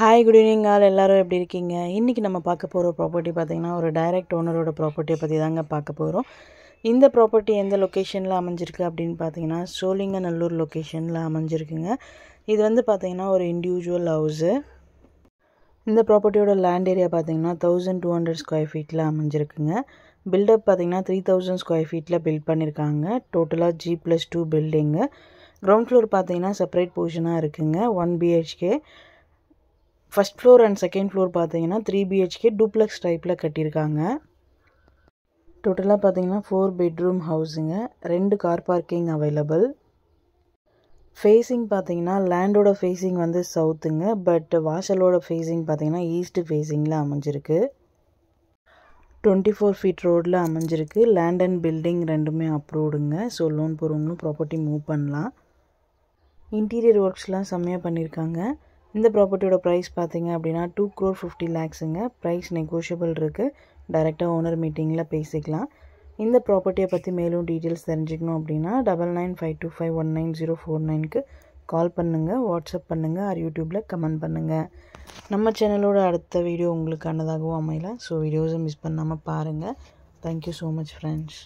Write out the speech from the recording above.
hi good evening all எல்லோரும் எப்படி இருக்கீங்க இன்றைக்கி நம்ம பார்க்க போகிற ப்ராப்பர்ட்டி பார்த்திங்கன்னா ஒரு டைரக்ட் ஓனரோட ப்ராப்பர்ட்டியை பற்றி தாங்க பார்க்க போகிறோம் இந்த ப்ராப்பர்ட்டி எந்த லொக்கேஷனில் அமைஞ்சிருக்கு அப்படின்னு பார்த்தீங்கன்னா சோழிங்கநல்லூர் லொக்கேஷனில் அமைஞ்சிருக்குங்க இது வந்து பார்த்திங்கன்னா ஒரு இண்டிவிஜுவல் ஹவுஸு இந்த ப்ராப்பர்ட்டியோட லேண்ட் ஏரியா பார்த்திங்கன்னா தௌசண்ட் டூ ஹண்ட்ரட் ஸ்கொயர் ஃபீட்டில் அமைஞ்சிருக்குங்க பில்டப் பார்த்திங்கன்னா த்ரீ தௌசண்ட் ஸ்கொயர் ஃபீட்டில் பில்ட் பண்ணியிருக்காங்க டோட்டலாக G plus two building ground floor பார்த்திங்கன்னா செப்பரேட் போர்ஷனாக இருக்குங்க one BHK first floor and second floor பார்த்தீங்கன்னா த்ரீ பிஹெச்கே டூப்ளெக்ஸ் டைப்பில் கட்டியிருக்காங்க டோட்டலாக பார்த்தீங்கன்னா ஃபோர் பெட்ரூம் ஹவுஸுங்க ரெண்டு கார் பார்க்கிங் அவைலபிள் ஃபேஸிங் பார்த்தீங்கன்னா லேண்டோட ஃபேஸிங் வந்து சவுத்துங்க பட் வாசலோட ஃபேஸிங் பார்த்தீங்கன்னா ஈஸ்ட் ஃபேஸிங்கில் அமைஞ்சிருக்கு டுவெண்ட்டி ஃபோர் ஃபீட் ரோடில் அமைஞ்சிருக்கு லேண்ட் அண்ட் பில்டிங் ரெண்டுமே அப்ரூவ்டுங்க ஸோ லோன் போகிறவங்களும் ப்ராப்பர்ட்டி மூவ் பண்ணலாம் இன்டீரியர் ஒர்க்ஸ்லாம் செம்மையாக பண்ணியிருக்காங்க இந்த ப்ராப்பர்ட்டியோட ப்ரைஸ் பார்த்தீங்க அப்படின்னா டூ க்ரோர் ஃபிஃப்டி லேக்ஸுங்க ப்ரைஸ் நெகோஷியபிள் இருக்குது டைரெக்டாக ஓனர் மீட்டிங்கில் பேசிக்கலாம் இந்த ப்ராப்பர்ட்டியை பற்றி மேலும் டீட்டெயில்ஸ் தெரிஞ்சுக்கணும் அப்படின்னா double nine five two five one nine zero four நைனுக்கு கால் பண்ணுங்கள் வாட்ஸ்அப் பண்ணுங்கள் ஆர் யூடியூப்பில் கமெண்ட் பண்ணுங்கள் நம்ம சேனலோட அடுத்த வீடியோ உங்களுக்கு உங்களுக்கானதாகவும் அமையலாம் ஸோ வீடியோஸும் மிஸ் பண்ணாமல் பாருங்கள் தேங்க்யூ ஸோ மச் ஃப்ரெண்ட்ஸ்